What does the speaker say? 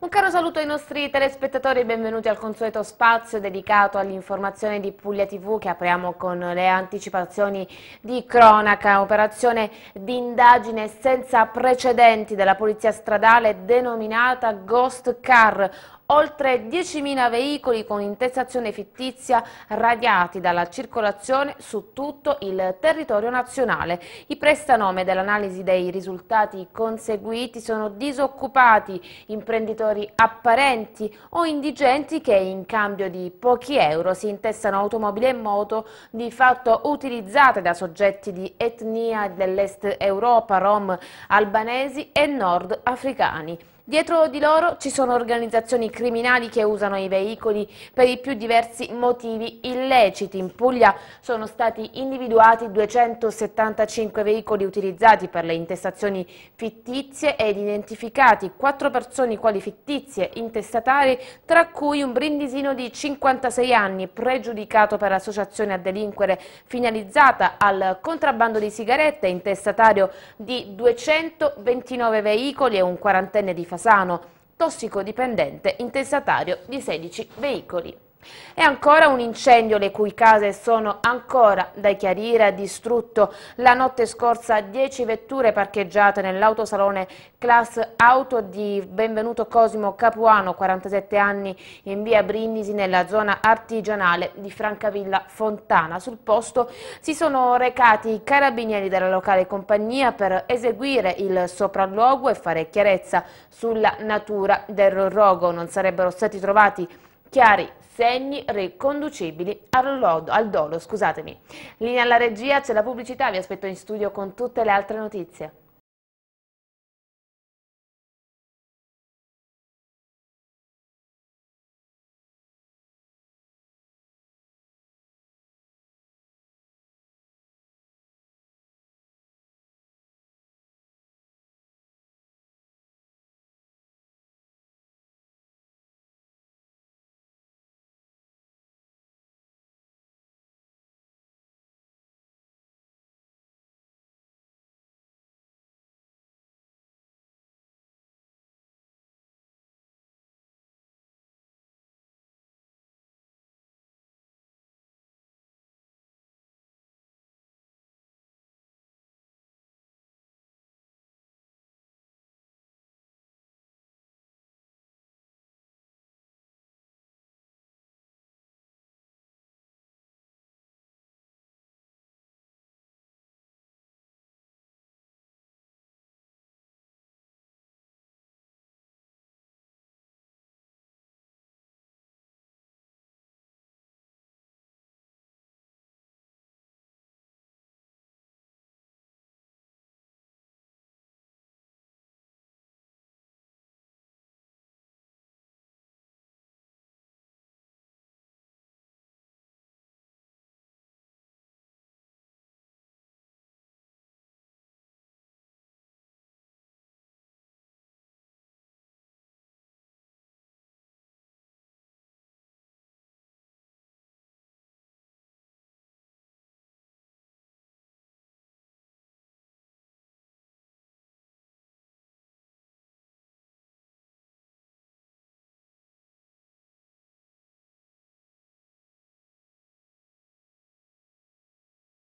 Un caro saluto ai nostri telespettatori e benvenuti al consueto spazio dedicato all'informazione di Puglia TV che apriamo con le anticipazioni di cronaca, operazione di indagine senza precedenti della Polizia Stradale denominata Ghost Car, oltre 10.000 veicoli con intestazione fittizia radiati dalla circolazione su tutto il territorio nazionale. I prestanome dell'analisi dei risultati conseguiti sono disoccupati, imprenditori consumatori apparenti o indigenti che in cambio di pochi euro si intestano automobili e moto di fatto utilizzate da soggetti di etnia dell'est Europa, rom, albanesi e nord africani. Dietro di loro ci sono organizzazioni criminali che usano i veicoli per i più diversi motivi illeciti. In Puglia sono stati individuati 275 veicoli utilizzati per le intestazioni fittizie ed identificati quattro persone quali fittizie intestatari, tra cui un brindisino di 56 anni pregiudicato per associazione a delinquere finalizzata al contrabbando di sigarette, intestatario di 229 veicoli e un quarantenne di Fasano, tossicodipendente intestatario di 16 veicoli. E ancora un incendio, le cui case sono ancora da chiarire, ha distrutto la notte scorsa 10 vetture parcheggiate nell'autosalone Class Auto di Benvenuto Cosimo Capuano, 47 anni, in via Brindisi, nella zona artigianale di Francavilla Fontana. Sul posto si sono recati i carabinieri della locale compagnia per eseguire il sopralluogo e fare chiarezza sulla natura del rogo. Non sarebbero stati trovati chiari segni riconducibili al, al dolo. Scusatemi. Linea alla regia, c'è la pubblicità, vi aspetto in studio con tutte le altre notizie.